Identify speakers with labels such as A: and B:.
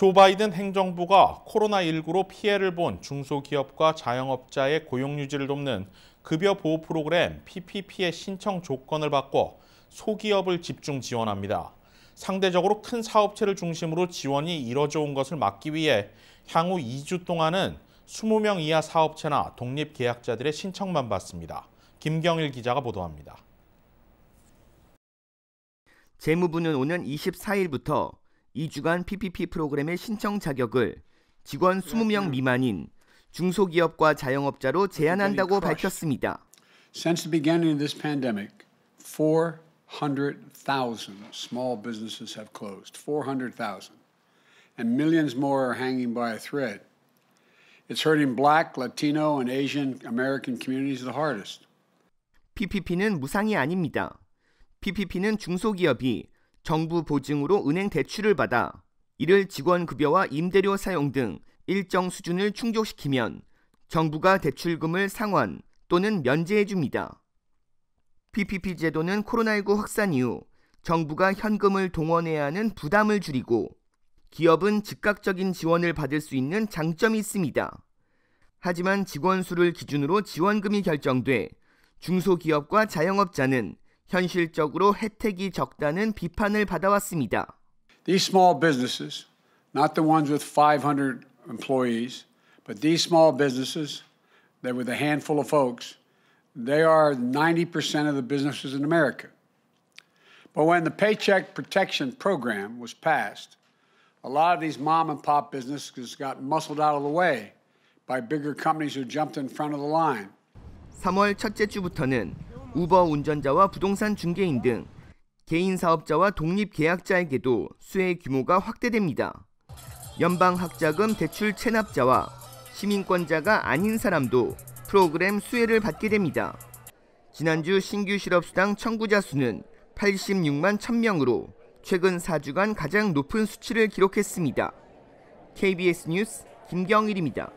A: 조 바이든 행정부가 코로나19로 피해를 본 중소기업과 자영업자의 고용 유지를 돕는 급여 보호 프로그램 PPP의 신청 조건을 바꿔 소기업을 집중 지원합니다. 상대적으로 큰 사업체를 중심으로 지원이 이뤄져 온 것을 막기 위해 향후 2주 동안은 20명 이하 사업체나 독립계약자들의 신청만 받습니다. 김경일 기자가 보도합니다. 재무부는 오는 24일부터 2주간 PPP
B: 프로그램의 신청 자격을 직원 20명 미만인 중소기업과 자영업자로
C: 제한한다고 밝혔습니다. Since the beginning of this pandemic, 400,000 small businesses have closed. 400,000. And millions more are hanging by a thread. It's hurting black, Latino and Asian American communities the hardest. PPP는 무상이 아닙니다.
B: PPP는 중소기업이 정부 보증으로 은행 대출을 받아 이를 직원 급여와 임대료 사용 등 일정 수준을 충족시키면 정부가 대출금을 상환 또는 면제해 줍니다. PPP 제도는 코로나19 확산 이후 정부가 현금을 동원해야 하는 부담을 줄이고 기업은 즉각적인 지원을 받을 수 있는 장점이 있습니다. 하지만 직원 수를 기준으로 지원금이 결정돼 중소기업과 자영업자는 현실적으로
C: 혜택이 적다는 비판을 받아왔습니다. These small businesses, not the ones with 500 employees, but these small businesses that with a handful of folks, they are 90% of the businesses in America. But when the Paycheck Protection Program was passed, a lot of these mom and pop businesses got muscled out of the way by bigger companies who jumped in front of the line. 3월 첫째 주부터는 우버 운전자와 부동산 중개인
B: 등 개인 사업자와 독립 계약자에게도 수혜 규모가 확대됩니다. 연방 학자금 대출 체납자와 시민권자가 아닌 사람도 프로그램 수혜를 받게 됩니다. 지난주 신규 실업수당 청구자 수는 86만 1000명으로 최근 4주간 가장 높은 수치를 기록했습니다. KBS 뉴스 김경일입니다.